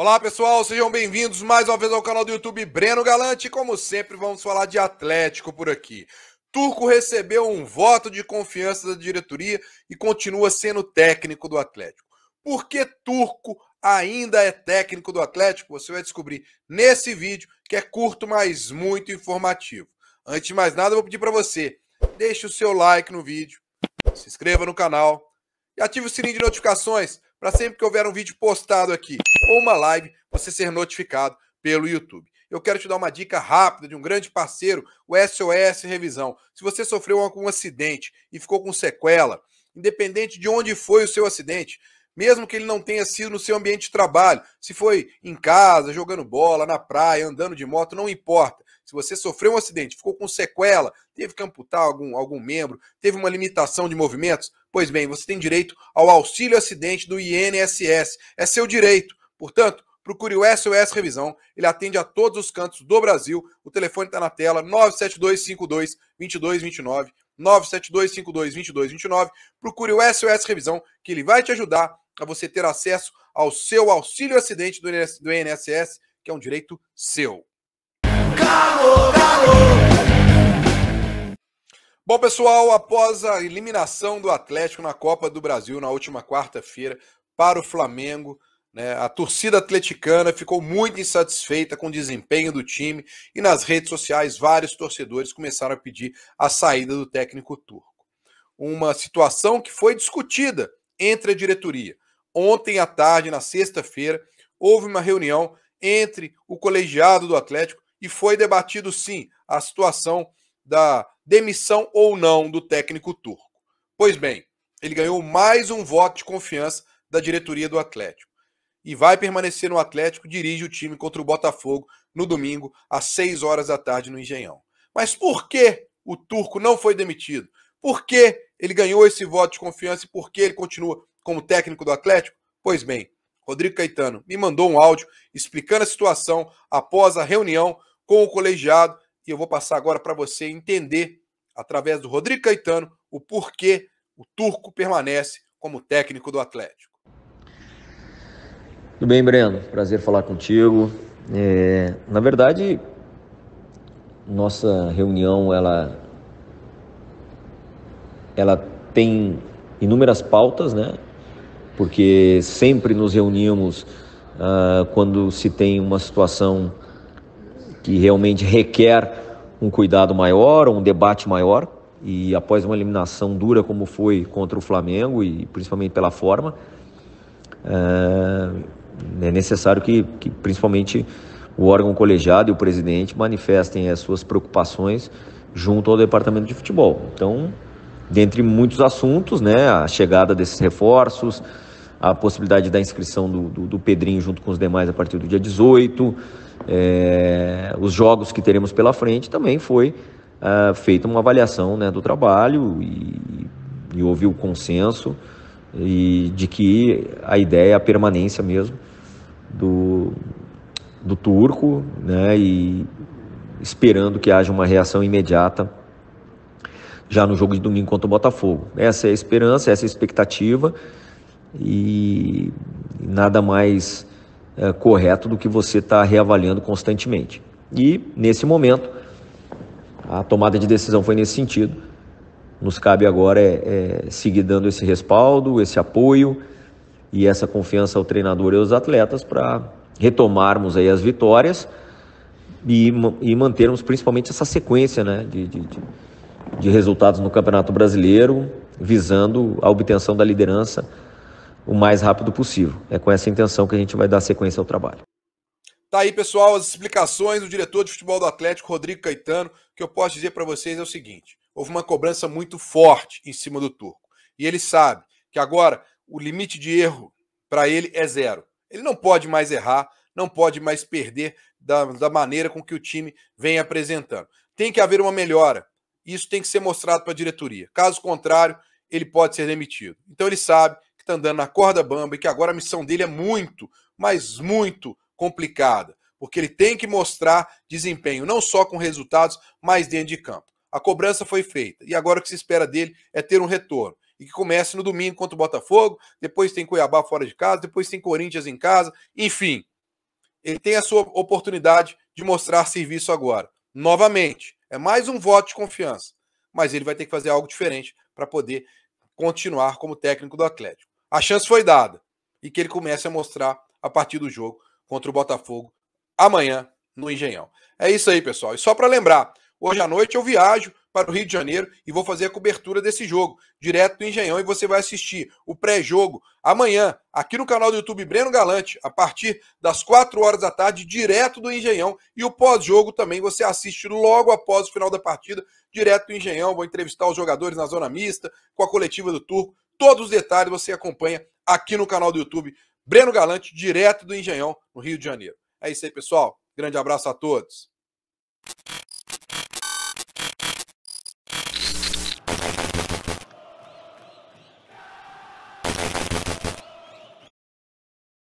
Olá pessoal, sejam bem-vindos mais uma vez ao canal do YouTube Breno Galante. Como sempre, vamos falar de Atlético por aqui. Turco recebeu um voto de confiança da diretoria e continua sendo técnico do Atlético. Por que Turco ainda é técnico do Atlético? Você vai descobrir nesse vídeo que é curto, mas muito informativo. Antes de mais nada, eu vou pedir para você, deixe o seu like no vídeo, se inscreva no canal e ative o sininho de notificações para sempre que houver um vídeo postado aqui ou uma live, você ser notificado pelo YouTube. Eu quero te dar uma dica rápida de um grande parceiro, o SOS Revisão. Se você sofreu algum acidente e ficou com sequela, independente de onde foi o seu acidente, mesmo que ele não tenha sido no seu ambiente de trabalho, se foi em casa, jogando bola, na praia, andando de moto, não importa. Se você sofreu um acidente, ficou com sequela, teve que amputar algum, algum membro, teve uma limitação de movimentos, pois bem, você tem direito ao auxílio acidente do INSS. É seu direito. Portanto, procure o SOS Revisão. Ele atende a todos os cantos do Brasil. O telefone está na tela, 97252 2229. 972522229. Procure o SOS Revisão, que ele vai te ajudar a você ter acesso ao seu auxílio acidente do INSS, que é um direito seu. Bom, pessoal, após a eliminação do Atlético na Copa do Brasil na última quarta-feira para o Flamengo, né, a torcida atleticana ficou muito insatisfeita com o desempenho do time e nas redes sociais vários torcedores começaram a pedir a saída do técnico turco. Uma situação que foi discutida entre a diretoria. Ontem à tarde, na sexta-feira, houve uma reunião entre o colegiado do Atlético e foi debatido sim a situação da demissão ou não do técnico turco. Pois bem, ele ganhou mais um voto de confiança da diretoria do Atlético e vai permanecer no Atlético, dirige o time contra o Botafogo no domingo às 6 horas da tarde no Engenhão. Mas por que o turco não foi demitido? Por que ele ganhou esse voto de confiança e por que ele continua como técnico do Atlético? Pois bem, Rodrigo Caetano me mandou um áudio explicando a situação após a reunião com o colegiado. E eu vou passar agora para você entender, através do Rodrigo Caetano, o porquê o turco permanece como técnico do Atlético. Tudo bem, Breno? Prazer falar contigo. É, na verdade, nossa reunião ela, ela tem inúmeras pautas, né? Porque sempre nos reunimos uh, quando se tem uma situação que realmente requer um cuidado maior, um debate maior. E após uma eliminação dura como foi contra o Flamengo e principalmente pela forma, eh, é necessário que, que principalmente o órgão colegiado e o presidente manifestem as suas preocupações junto ao departamento de futebol. Então, dentre muitos assuntos, né, a chegada desses reforços, a possibilidade da inscrição do, do, do Pedrinho junto com os demais a partir do dia 18, é, os jogos que teremos pela frente, também foi uh, feita uma avaliação né, do trabalho e, e houve o consenso e de que a ideia é a permanência mesmo do, do turco, né, e esperando que haja uma reação imediata já no jogo de domingo contra o Botafogo. Essa é a esperança, essa é a expectativa e nada mais é, correto do que você estar tá reavaliando constantemente. E nesse momento, a tomada de decisão foi nesse sentido. Nos cabe agora é, é seguir dando esse respaldo, esse apoio e essa confiança ao treinador e aos atletas para retomarmos aí as vitórias e, e mantermos principalmente essa sequência né, de, de, de resultados no Campeonato Brasileiro, visando a obtenção da liderança o mais rápido possível. É com essa intenção que a gente vai dar sequência ao trabalho. Tá aí, pessoal, as explicações do diretor de futebol do Atlético, Rodrigo Caetano. O que eu posso dizer para vocês é o seguinte: houve uma cobrança muito forte em cima do Turco. E ele sabe que agora o limite de erro para ele é zero. Ele não pode mais errar, não pode mais perder da, da maneira com que o time vem apresentando. Tem que haver uma melhora. Isso tem que ser mostrado para a diretoria. Caso contrário, ele pode ser demitido. Então ele sabe está andando na corda bamba e que agora a missão dele é muito, mas muito complicada, porque ele tem que mostrar desempenho, não só com resultados, mas dentro de campo. A cobrança foi feita e agora o que se espera dele é ter um retorno. E que comece no domingo contra o Botafogo, depois tem Cuiabá fora de casa, depois tem Corinthians em casa, enfim. Ele tem a sua oportunidade de mostrar serviço agora. Novamente, é mais um voto de confiança, mas ele vai ter que fazer algo diferente para poder continuar como técnico do Atlético. A chance foi dada e que ele comece a mostrar a partir do jogo contra o Botafogo amanhã no Engenhão. É isso aí, pessoal. E só para lembrar, hoje à noite eu viajo para o Rio de Janeiro e vou fazer a cobertura desse jogo, direto do Engenhão, e você vai assistir o pré-jogo amanhã, aqui no canal do YouTube Breno Galante, a partir das 4 horas da tarde, direto do Engenhão, e o pós-jogo também você assiste logo após o final da partida, direto do Engenhão, vou entrevistar os jogadores na zona mista, com a coletiva do Turco, Todos os detalhes você acompanha aqui no canal do YouTube. Breno Galante, direto do Engenhão, no Rio de Janeiro. É isso aí, pessoal. Grande abraço a todos.